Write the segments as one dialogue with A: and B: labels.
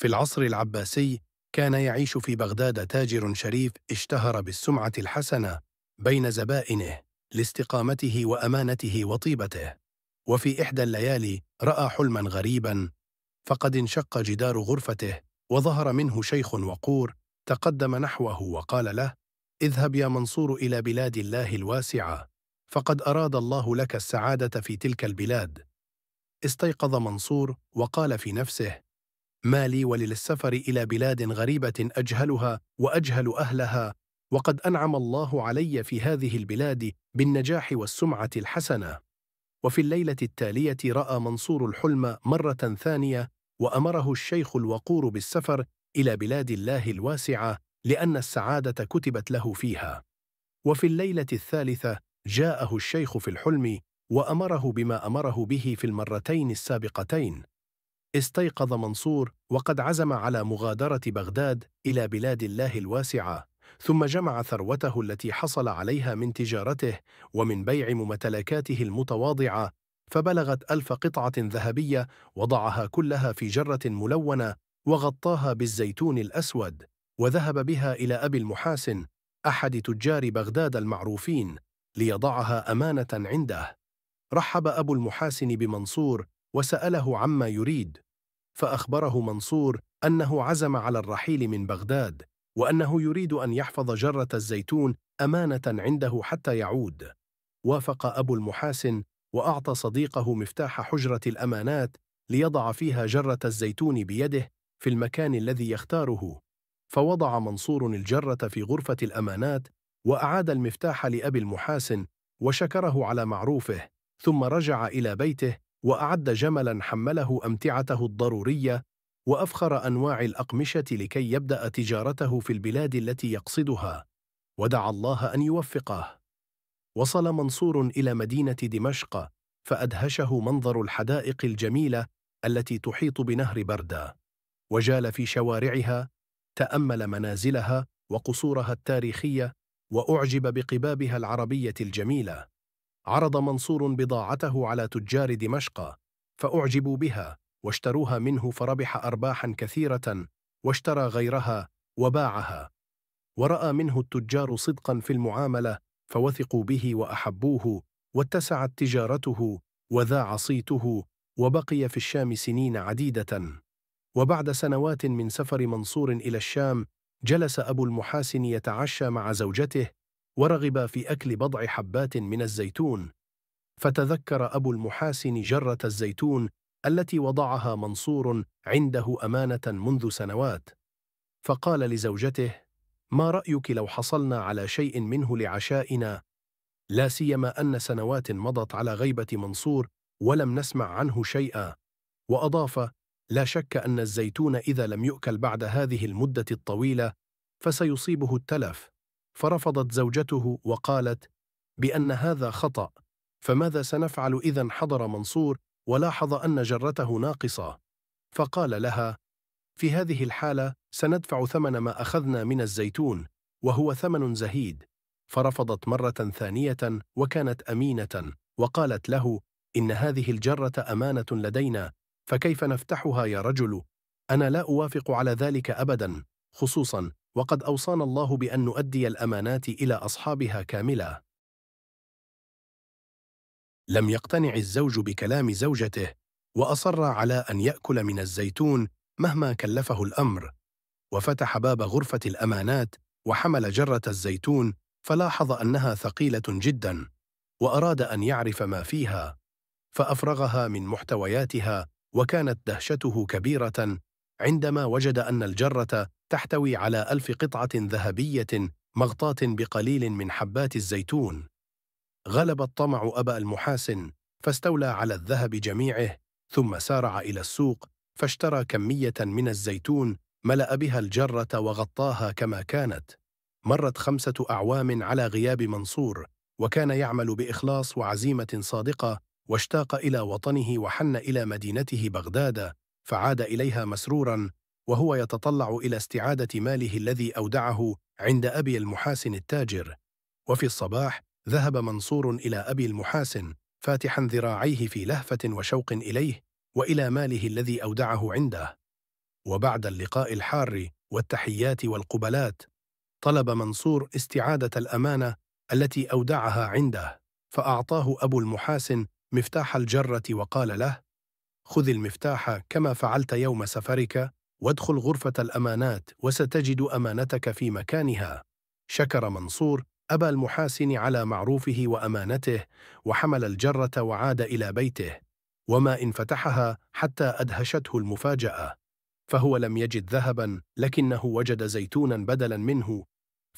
A: في العصر العباسي كان يعيش في بغداد تاجر شريف اشتهر بالسمعة الحسنة بين زبائنه لاستقامته وأمانته وطيبته وفي إحدى الليالي رأى حلما غريبا فقد انشق جدار غرفته وظهر منه شيخ وقور تقدم نحوه وقال له اذهب يا منصور إلى بلاد الله الواسعة فقد أراد الله لك السعادة في تلك البلاد استيقظ منصور وقال في نفسه ما لي وللسفر إلى بلاد غريبة أجهلها وأجهل أهلها وقد أنعم الله علي في هذه البلاد بالنجاح والسمعة الحسنة وفي الليلة التالية رأى منصور الحلم مرة ثانية وأمره الشيخ الوقور بالسفر إلى بلاد الله الواسعة لأن السعادة كتبت له فيها وفي الليلة الثالثة جاءه الشيخ في الحلم وأمره بما أمره به في المرتين السابقتين استيقظ منصور وقد عزم على مغادرة بغداد إلى بلاد الله الواسعة ثم جمع ثروته التي حصل عليها من تجارته ومن بيع ممتلكاته المتواضعة فبلغت ألف قطعة ذهبية وضعها كلها في جرة ملونة وغطاها بالزيتون الأسود وذهب بها إلى أبي المحاسن أحد تجار بغداد المعروفين ليضعها أمانة عنده رحب أبو المحاسن بمنصور وسأله عما يريد فأخبره منصور أنه عزم على الرحيل من بغداد وأنه يريد أن يحفظ جرة الزيتون أمانة عنده حتى يعود وافق أبو المحاسن وأعطى صديقه مفتاح حجرة الأمانات ليضع فيها جرة الزيتون بيده في المكان الذي يختاره فوضع منصور الجرة في غرفة الأمانات وأعاد المفتاح لأبي المحاسن وشكره على معروفه ثم رجع إلى بيته وأعد جملا حمله أمتعته الضرورية وأفخر أنواع الأقمشة لكي يبدأ تجارته في البلاد التي يقصدها ودعا الله أن يوفقه وصل منصور إلى مدينة دمشق فأدهشه منظر الحدائق الجميلة التي تحيط بنهر بردة وجال في شوارعها تأمل منازلها وقصورها التاريخية وأعجب بقبابها العربية الجميلة عرض منصور بضاعته على تجار دمشق فأعجبوا بها واشتروها منه فربح أرباحا كثيرة واشترى غيرها وباعها ورأى منه التجار صدقا في المعاملة فوثقوا به وأحبوه واتسعت تجارته وذاع صيته وبقي في الشام سنين عديدة وبعد سنوات من سفر منصور إلى الشام جلس أبو المحاسن يتعشى مع زوجته ورغب في أكل بضع حبات من الزيتون فتذكر أبو المحاسن جرة الزيتون التي وضعها منصور عنده أمانة منذ سنوات فقال لزوجته ما رأيك لو حصلنا على شيء منه لعشائنا لا سيما أن سنوات مضت على غيبة منصور ولم نسمع عنه شيئا وأضاف لا شك أن الزيتون إذا لم يؤكل بعد هذه المدة الطويلة فسيصيبه التلف فرفضت زوجته وقالت بأن هذا خطأ فماذا سنفعل إذا حضر منصور ولاحظ أن جرته ناقصة فقال لها في هذه الحالة سندفع ثمن ما أخذنا من الزيتون وهو ثمن زهيد فرفضت مرة ثانية وكانت أمينة وقالت له إن هذه الجرة أمانة لدينا فكيف نفتحها يا رجل؟ أنا لا أوافق على ذلك أبدا خصوصا وقد أوصانا الله بأن نؤدي الأمانات إلى أصحابها كاملة. لم يقتنع الزوج بكلام زوجته، وأصر على أن يأكل من الزيتون مهما كلفه الأمر، وفتح باب غرفة الأمانات وحمل جرة الزيتون فلاحظ أنها ثقيلة جدا، وأراد أن يعرف ما فيها، فأفرغها من محتوياتها وكانت دهشته كبيرة عندما وجد أن الجرة تحتوي على ألف قطعة ذهبية مغطاة بقليل من حبات الزيتون غلب الطمع أبا المحاسن فاستولى على الذهب جميعه ثم سارع إلى السوق فاشترى كمية من الزيتون ملأ بها الجرة وغطاها كما كانت مرت خمسة أعوام على غياب منصور وكان يعمل بإخلاص وعزيمة صادقة واشتاق إلى وطنه وحن إلى مدينته بغداد فعاد إليها مسرورا وهو يتطلع إلى استعادة ماله الذي أودعه عند أبي المحاسن التاجر وفي الصباح ذهب منصور إلى أبي المحاسن فاتحا ذراعيه في لهفة وشوق إليه وإلى ماله الذي أودعه عنده وبعد اللقاء الحار والتحيات والقبلات طلب منصور استعادة الأمانة التي أودعها عنده فأعطاه أبو المحاسن مفتاح الجرة وقال له خذ المفتاح كما فعلت يوم سفرك وادخل غرفة الأمانات وستجد أمانتك في مكانها شكر منصور أبا المحاسن على معروفه وأمانته وحمل الجرة وعاد إلى بيته وما إن فتحها حتى أدهشته المفاجأة فهو لم يجد ذهبا لكنه وجد زيتونا بدلا منه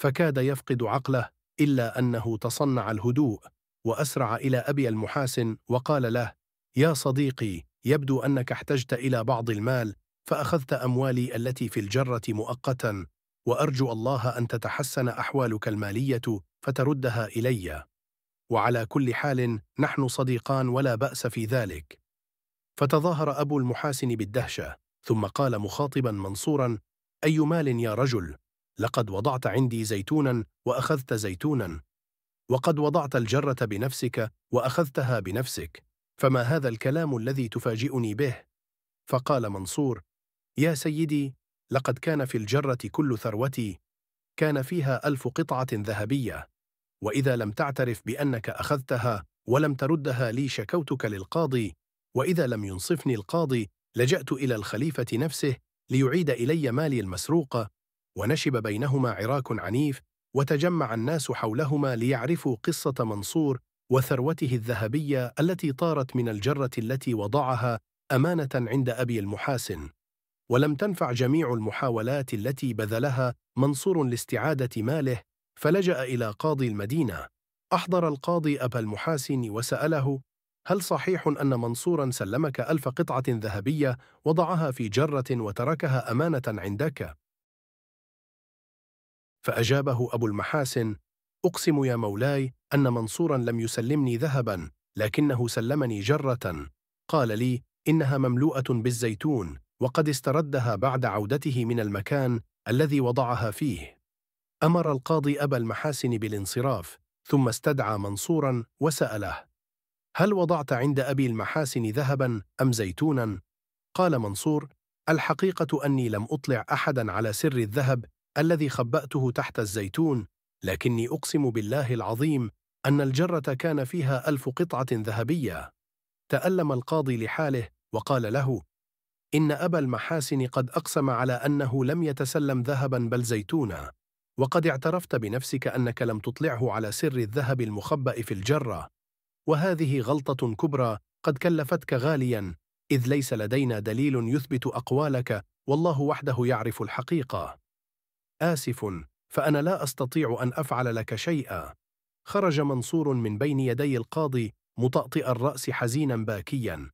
A: فكاد يفقد عقله إلا أنه تصنع الهدوء وأسرع إلى أبي المحاسن وقال له يا صديقي يبدو أنك احتجت إلى بعض المال فأخذت أموالي التي في الجرة مؤقتا وأرجو الله أن تتحسن أحوالك المالية فتردها إلي وعلى كل حال نحن صديقان ولا بأس في ذلك فتظاهر أبو المحاسن بالدهشة ثم قال مخاطبا منصورا أي مال يا رجل لقد وضعت عندي زيتونا وأخذت زيتونا وقد وضعت الجرة بنفسك وأخذتها بنفسك فما هذا الكلام الذي تفاجئني به فقال منصور يا سيدي لقد كان في الجرة كل ثروتي كان فيها ألف قطعة ذهبية وإذا لم تعترف بأنك أخذتها ولم تردها لي شكوتك للقاضي وإذا لم ينصفني القاضي لجأت إلى الخليفة نفسه ليعيد إلي مالي المسروقة ونشب بينهما عراك عنيف وتجمع الناس حولهما ليعرفوا قصة منصور وثروته الذهبية التي طارت من الجرة التي وضعها أمانة عند أبي المحاسن ولم تنفع جميع المحاولات التي بذلها منصور لاستعادة ماله فلجأ إلى قاضي المدينة أحضر القاضي أبا المحاسن وسأله هل صحيح أن منصورا سلمك ألف قطعة ذهبية وضعها في جرة وتركها أمانة عندك؟ فأجابه أبو المحاسن أقسم يا مولاي أن منصورا لم يسلمني ذهبا لكنه سلمني جرة قال لي إنها مملوءة بالزيتون وقد استردها بعد عودته من المكان الذي وضعها فيه أمر القاضي أبا المحاسن بالانصراف ثم استدعى منصورا وسأله هل وضعت عند أبي المحاسن ذهبا أم زيتونا؟ قال منصور الحقيقة أني لم أطلع أحدا على سر الذهب الذي خبأته تحت الزيتون لكني أقسم بالله العظيم أن الجرة كان فيها ألف قطعة ذهبية تألم القاضي لحاله وقال له إن أبا المحاسن قد أقسم على أنه لم يتسلم ذهبا بل زيتونا وقد اعترفت بنفسك أنك لم تطلعه على سر الذهب المخبأ في الجرة وهذه غلطة كبرى قد كلفتك غاليا إذ ليس لدينا دليل يثبت أقوالك والله وحده يعرف الحقيقة آسف فأنا لا أستطيع أن أفعل لك شيئا خرج منصور من بين يدي القاضي مطأطئ الرأس حزينا باكيا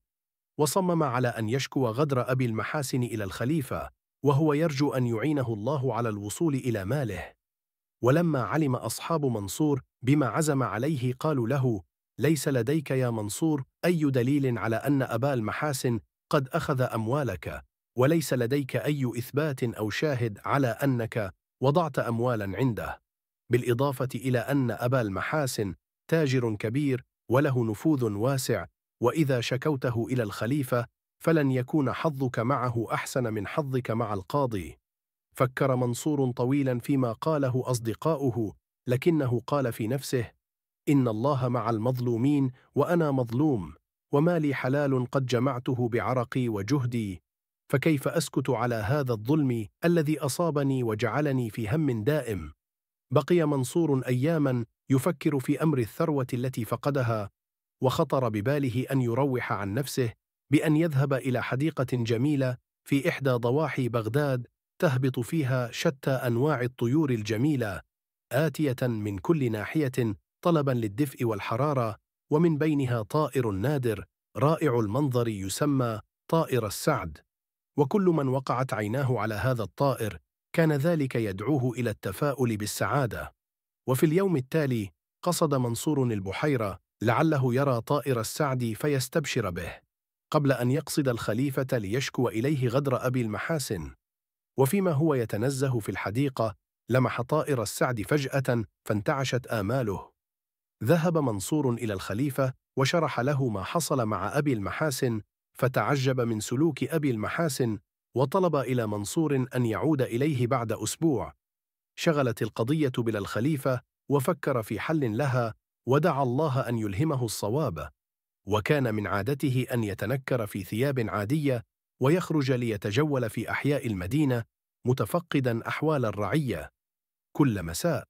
A: وصمم على أن يشكو غدر أبي المحاسن إلى الخليفة وهو يرجو أن يعينه الله على الوصول إلى ماله ولما علم أصحاب منصور بما عزم عليه قالوا له ليس لديك يا منصور أي دليل على أن أبا المحاسن قد أخذ أموالك وليس لديك أي إثبات أو شاهد على أنك وضعت أموالا عنده بالإضافة إلى أن أبا المحاسن تاجر كبير وله نفوذ واسع وإذا شكوته إلى الخليفة فلن يكون حظك معه أحسن من حظك مع القاضي فكر منصور طويلا فيما قاله أصدقاؤه لكنه قال في نفسه إن الله مع المظلومين وأنا مظلوم وما لي حلال قد جمعته بعرقي وجهدي فكيف أسكت على هذا الظلم الذي أصابني وجعلني في هم دائم؟ بقي منصور أياما يفكر في أمر الثروة التي فقدها وخطر بباله أن يروح عن نفسه بأن يذهب إلى حديقة جميلة في إحدى ضواحي بغداد تهبط فيها شتى أنواع الطيور الجميلة آتية من كل ناحية طلبا للدفء والحرارة ومن بينها طائر نادر رائع المنظر يسمى طائر السعد وكل من وقعت عيناه على هذا الطائر كان ذلك يدعوه إلى التفاؤل بالسعادة وفي اليوم التالي قصد منصور البحيرة لعله يرى طائر السعد فيستبشر به قبل أن يقصد الخليفة ليشكو إليه غدر أبي المحاسن وفيما هو يتنزه في الحديقة لمح طائر السعد فجأة فانتعشت آماله ذهب منصور إلى الخليفة وشرح له ما حصل مع أبي المحاسن فتعجب من سلوك أبي المحاسن وطلب إلى منصور أن يعود إليه بعد أسبوع شغلت القضية بلا الخليفة وفكر في حل لها ودعا الله أن يلهمه الصواب وكان من عادته أن يتنكر في ثياب عادية ويخرج ليتجول في أحياء المدينة متفقدا أحوال الرعية كل مساء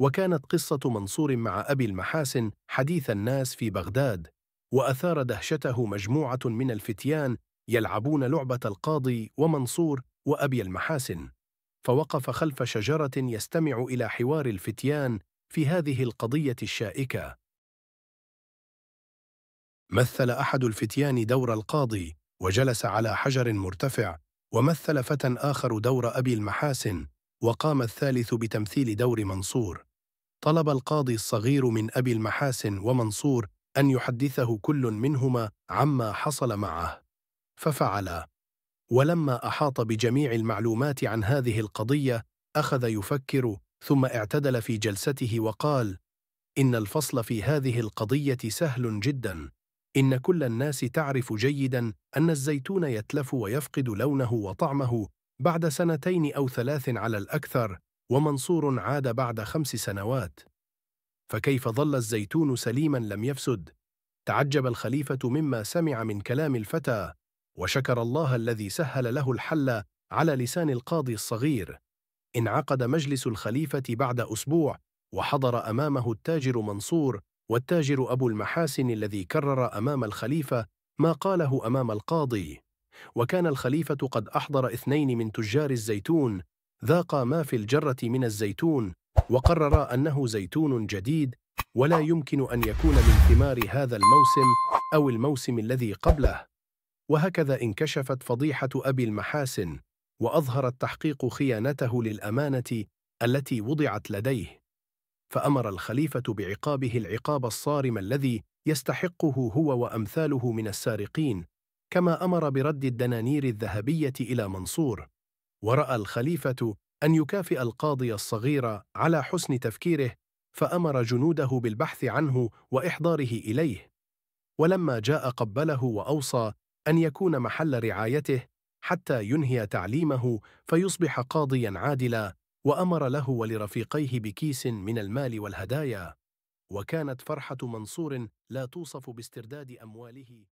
A: وكانت قصة منصور مع أبي المحاسن حديث الناس في بغداد وأثار دهشته مجموعة من الفتيان يلعبون لعبة القاضي ومنصور وأبي المحاسن فوقف خلف شجرة يستمع إلى حوار الفتيان في هذه القضية الشائكة مثل أحد الفتيان دور القاضي وجلس على حجر مرتفع ومثل فتى آخر دور أبي المحاسن وقام الثالث بتمثيل دور منصور طلب القاضي الصغير من أبي المحاسن ومنصور أن يحدثه كل منهما عما حصل معه ففعلا ولما أحاط بجميع المعلومات عن هذه القضية أخذ يفكر ثم اعتدل في جلسته وقال إن الفصل في هذه القضية سهل جدا إن كل الناس تعرف جيدا أن الزيتون يتلف ويفقد لونه وطعمه بعد سنتين أو ثلاث على الأكثر ومنصور عاد بعد خمس سنوات فكيف ظل الزيتون سليما لم يفسد تعجب الخليفة مما سمع من كلام الفتى وشكر الله الذي سهل له الحل على لسان القاضي الصغير انعقد مجلس الخليفة بعد أسبوع وحضر أمامه التاجر منصور والتاجر أبو المحاسن الذي كرر أمام الخليفة ما قاله أمام القاضي وكان الخليفة قد أحضر اثنين من تجار الزيتون ذاقا ما في الجرة من الزيتون وقرر أنه زيتون جديد ولا يمكن أن يكون من ثمار هذا الموسم أو الموسم الذي قبله وهكذا انكشفت فضيحة أبي المحاسن وأظهر التحقيق خيانته للأمانة التي وضعت لديه فأمر الخليفة بعقابه العقاب الصارم الذي يستحقه هو وأمثاله من السارقين كما أمر برد الدنانير الذهبية إلى منصور ورأى الخليفة أن يكافئ القاضي الصغير على حسن تفكيره فأمر جنوده بالبحث عنه وإحضاره إليه ولما جاء قبله وأوصى أن يكون محل رعايته حتى ينهي تعليمه فيصبح قاضيا عادلا وأمر له ولرفيقيه بكيس من المال والهدايا وكانت فرحة منصور لا توصف باسترداد أمواله